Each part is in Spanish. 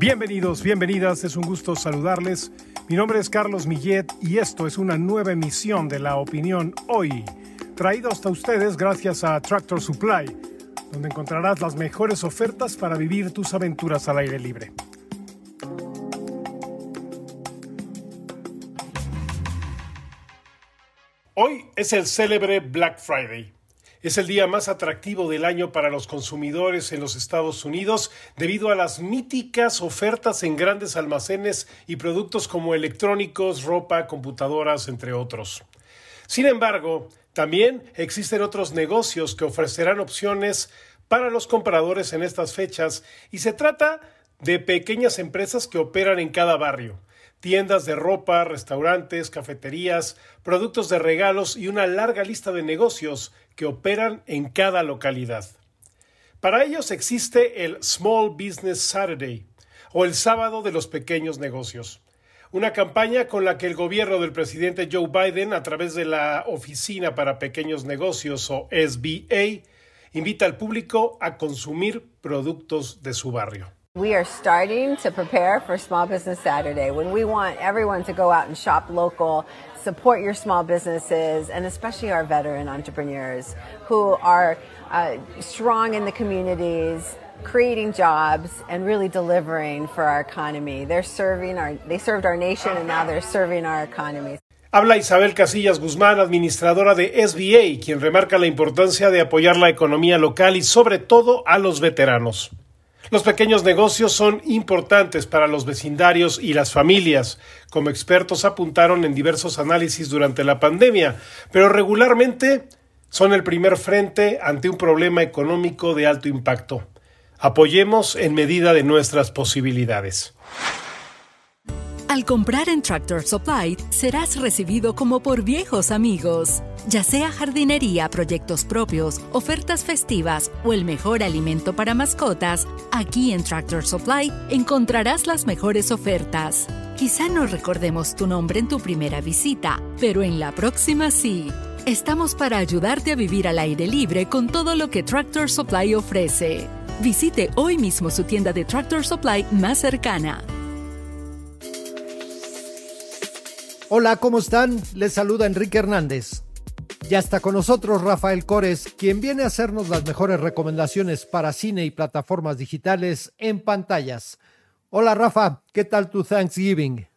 Bienvenidos, bienvenidas, es un gusto saludarles. Mi nombre es Carlos Millet y esto es una nueva emisión de La Opinión Hoy, traído hasta ustedes gracias a Tractor Supply, donde encontrarás las mejores ofertas para vivir tus aventuras al aire libre. Hoy es el célebre Black Friday es el día más atractivo del año para los consumidores en los Estados Unidos debido a las míticas ofertas en grandes almacenes y productos como electrónicos, ropa, computadoras, entre otros. Sin embargo, también existen otros negocios que ofrecerán opciones para los compradores en estas fechas y se trata de pequeñas empresas que operan en cada barrio tiendas de ropa, restaurantes, cafeterías, productos de regalos y una larga lista de negocios que operan en cada localidad. Para ellos existe el Small Business Saturday, o el sábado de los pequeños negocios. Una campaña con la que el gobierno del presidente Joe Biden, a través de la Oficina para Pequeños Negocios o SBA, invita al público a consumir productos de su barrio. We are starting to prepare for Small Business Saturday when we want everyone to go out and shop local, support your small businesses, and especially our veteran entrepreneurs who are uh, strong in the communities, creating jobs, and really delivering for our economy. They're serving our, they served our nation and now they're serving our economy. Habla Isabel Casillas Guzmán, administradora de SBA, quien remarca la importancia de apoyar la economía local y sobre todo a los veteranos. Los pequeños negocios son importantes para los vecindarios y las familias, como expertos apuntaron en diversos análisis durante la pandemia, pero regularmente son el primer frente ante un problema económico de alto impacto. Apoyemos en medida de nuestras posibilidades. Al comprar en Tractor Supply, serás recibido como por viejos amigos ya sea jardinería, proyectos propios, ofertas festivas o el mejor alimento para mascotas, aquí en Tractor Supply encontrarás las mejores ofertas. Quizá no recordemos tu nombre en tu primera visita, pero en la próxima sí. Estamos para ayudarte a vivir al aire libre con todo lo que Tractor Supply ofrece. Visite hoy mismo su tienda de Tractor Supply más cercana. Hola, ¿cómo están? Les saluda Enrique Hernández. Ya está con nosotros Rafael Cores, quien viene a hacernos las mejores recomendaciones para cine y plataformas digitales en pantallas. Hola Rafa, ¿qué tal tu Thanksgiving?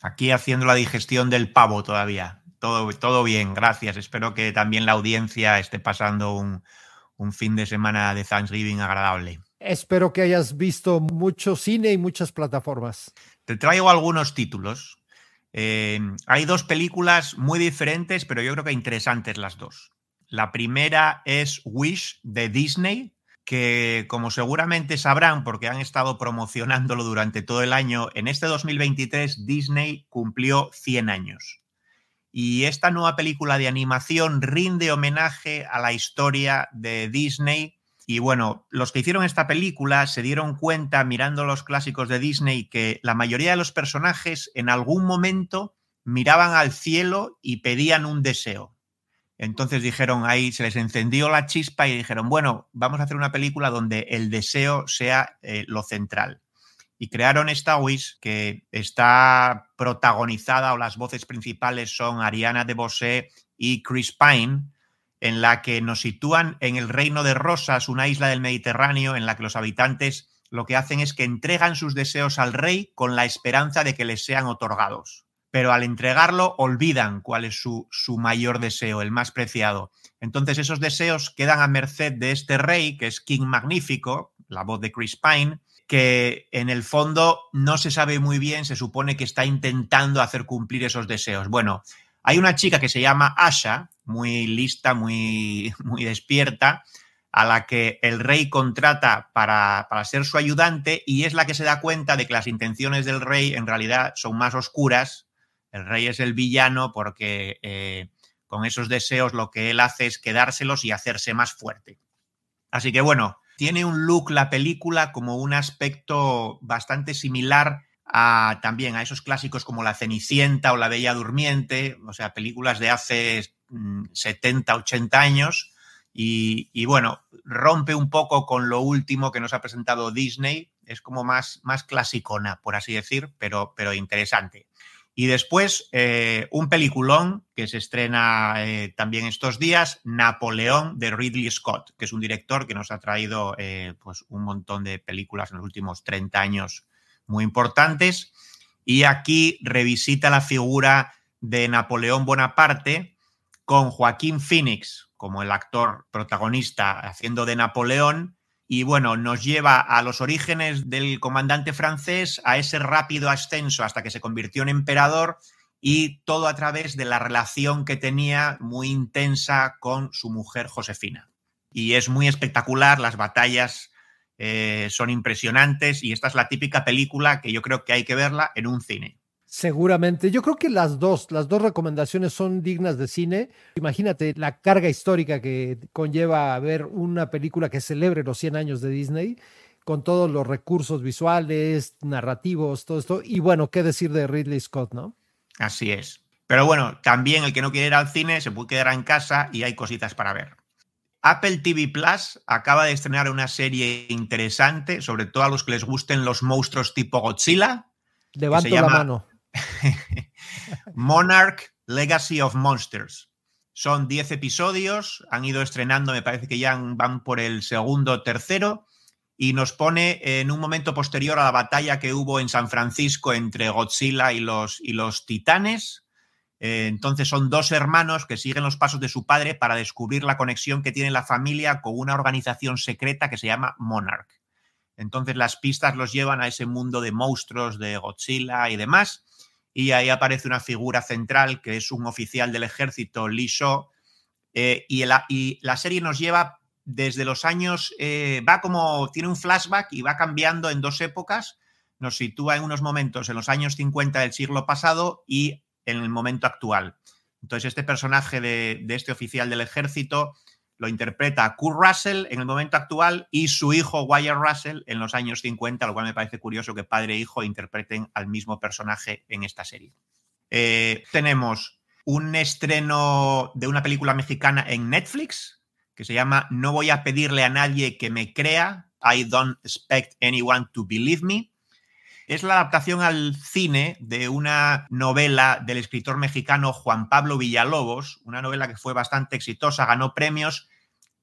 Aquí haciendo la digestión del pavo todavía. Todo, todo bien, gracias. Espero que también la audiencia esté pasando un, un fin de semana de Thanksgiving agradable. Espero que hayas visto mucho cine y muchas plataformas. Te traigo algunos títulos eh, hay dos películas muy diferentes, pero yo creo que interesantes las dos. La primera es Wish de Disney, que como seguramente sabrán, porque han estado promocionándolo durante todo el año, en este 2023 Disney cumplió 100 años. Y esta nueva película de animación rinde homenaje a la historia de Disney y bueno, los que hicieron esta película se dieron cuenta mirando los clásicos de Disney que la mayoría de los personajes en algún momento miraban al cielo y pedían un deseo. Entonces dijeron ahí, se les encendió la chispa y dijeron, bueno, vamos a hacer una película donde el deseo sea eh, lo central. Y crearon esta Wish que está protagonizada o las voces principales son Ariana DeBose y Chris Pine, en la que nos sitúan en el reino de Rosas, una isla del Mediterráneo en la que los habitantes lo que hacen es que entregan sus deseos al rey con la esperanza de que les sean otorgados. Pero al entregarlo olvidan cuál es su, mayor deseo, el más preciado. Entonces esos deseos quedan a merced de este rey, que es King Magnífico, la voz de Chris Pine, que en el fondo no se sabe muy bien, se supone que está intentando hacer cumplir esos deseos. Bueno, hay una chica que se llama Asha, muy lista, muy, muy despierta, a la que el rey contrata para, para, ser su ayudante y es la que se da cuenta de que las intenciones del rey en realidad son más oscuras. El rey es el villano porque eh, con esos deseos lo que él hace es quedárselos y hacerse más fuerte. Así que bueno, tiene un look la película como un aspecto bastante similar también a esos clásicos como La Cenicienta o La Bella Durmiente, o sea, películas de hace 70, mm, 80 años. Y, bueno, rompe un poco con lo último que nos ha presentado Disney. Es como más, más clasicona, por así decir, pero, pero interesante. Y después, eh, un peliculón que se estrena eh, también estos días, Napoleón de Ridley Scott, que es un director que nos ha traído eh, pues un montón de películas en los últimos 30 años muy importantes. Y aquí revisita la figura de Napoleón Bonaparte con Joaquín Phoenix como el actor protagonista haciendo de Napoleón. Y bueno, nos lleva a los orígenes del comandante francés, a ese rápido ascenso hasta que se convirtió en emperador y todo a través de la relación que tenía muy intensa con su mujer Josefina. Y es muy espectacular las batallas eh, son impresionantes y esta es la típica película que yo creo que hay que verla en un cine. Seguramente. Yo creo que las dos, las dos recomendaciones son dignas de cine. Imagínate la carga histórica que conlleva ver una película que celebre los 100 años de Disney con todos los recursos visuales, narrativos, todo esto. Y bueno, qué decir de Ridley Scott, ¿no? Así es. Pero bueno, también el que no quiere ir al cine se puede quedar en casa y hay cositas para ver. Apple TV Plus acaba de estrenar una serie interesante, sobre todo a los que les gusten los monstruos tipo Godzilla. Levanto la mano. Monarch Legacy of Monsters. Son 10 episodios, han ido estrenando, me parece que ya van por el segundo o tercero, y nos pone en un momento posterior a la batalla que hubo en San Francisco entre Godzilla y los, y los titanes. Eh, entonces son dos hermanos que siguen los pasos de su padre para descubrir la conexión que tiene la familia con una organización secreta que se llama Monarch. Entonces las pistas los llevan a ese mundo de monstruos, de Godzilla y demás. Y ahí aparece una figura central que es un oficial del ejército, liso eh, y, la serie nos lleva desde los años, eh, va como, tiene un flashback y va cambiando en dos épocas, nos sitúa en unos momentos en los años 50 del siglo pasado y en el momento actual. Entonces, este personaje de, este oficial del ejército lo interpreta Kurt Russell en el momento actual y su hijo Wyatt Russell en los años 50, lo cual me parece curioso que padre e hijo interpreten al mismo personaje en esta serie. Eh, tenemos un estreno de una película mexicana en Netflix que se llama No voy a pedirle a nadie que me crea, I don't expect anyone to believe me, es la adaptación al cine de una novela del escritor mexicano Juan Pablo Villalobos, una novela que fue bastante exitosa, ganó premios,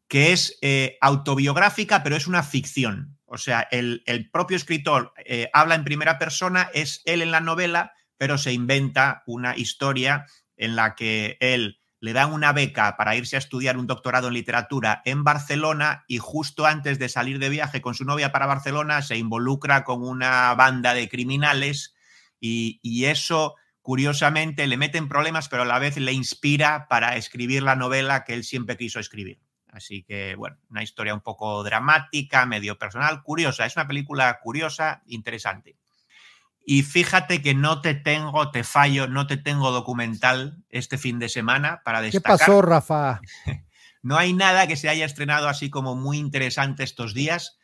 que es eh, autobiográfica, pero es una ficción. O sea, el, propio escritor eh, habla en primera persona, es él en la novela, pero se inventa una historia en la que él le dan una beca para irse a estudiar un doctorado en literatura en Barcelona y justo antes de salir de viaje con su novia para Barcelona se involucra con una banda de criminales y, eso curiosamente le mete en problemas pero a la vez le inspira para escribir la novela que él siempre quiso escribir. Así que bueno, una historia un poco dramática, medio personal, curiosa, es una película curiosa, interesante. Y fíjate que no te tengo, te fallo, no te tengo documental este fin de semana para destacar. ¿Qué pasó, Rafa? No hay nada que se haya estrenado así como muy interesante estos días,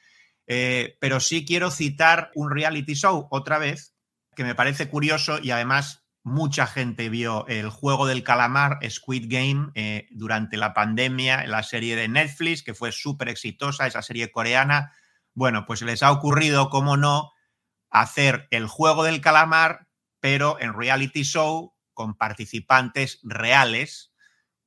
eh, pero sí quiero citar un reality show otra vez, que me parece curioso y además mucha gente vio el juego del calamar, Squid Game, eh, durante la pandemia, la serie de Netflix, que fue súper exitosa, esa serie coreana. Bueno, pues les ha ocurrido, cómo no, hacer el juego del calamar, pero en reality show con participantes reales,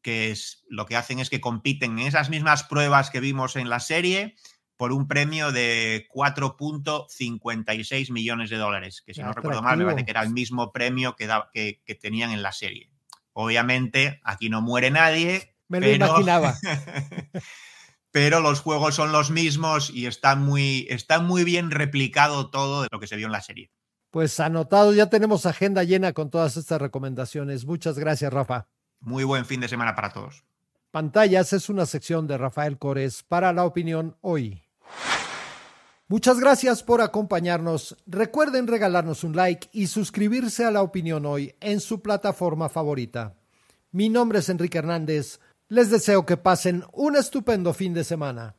que es, lo que hacen es que compiten en esas mismas pruebas que vimos en la serie por un premio de 4.56 millones de dólares, que si no recuerdo mal me parece que era el mismo premio que, tenían en la serie. Obviamente, aquí no muere nadie. Me pero... imaginaba. pero los juegos son los mismos y está muy, está muy bien replicado todo de lo que se vio en la serie. Pues anotado, ya tenemos agenda llena con todas estas recomendaciones. Muchas gracias, Rafa. Muy buen fin de semana para todos. Pantallas es una sección de Rafael Cores para la opinión hoy. Muchas gracias por acompañarnos. Recuerden regalarnos un like y suscribirse a la opinión hoy en su plataforma favorita. Mi nombre es Enrique Hernández. Les deseo que pasen un estupendo fin de semana.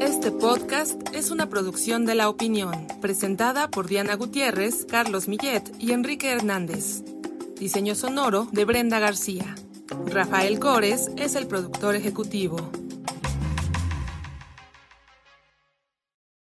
Este podcast es una producción de La Opinión, presentada por Diana Gutiérrez, Carlos Millet y Enrique Hernández. Diseño sonoro de Brenda García. Rafael Cores es el productor ejecutivo.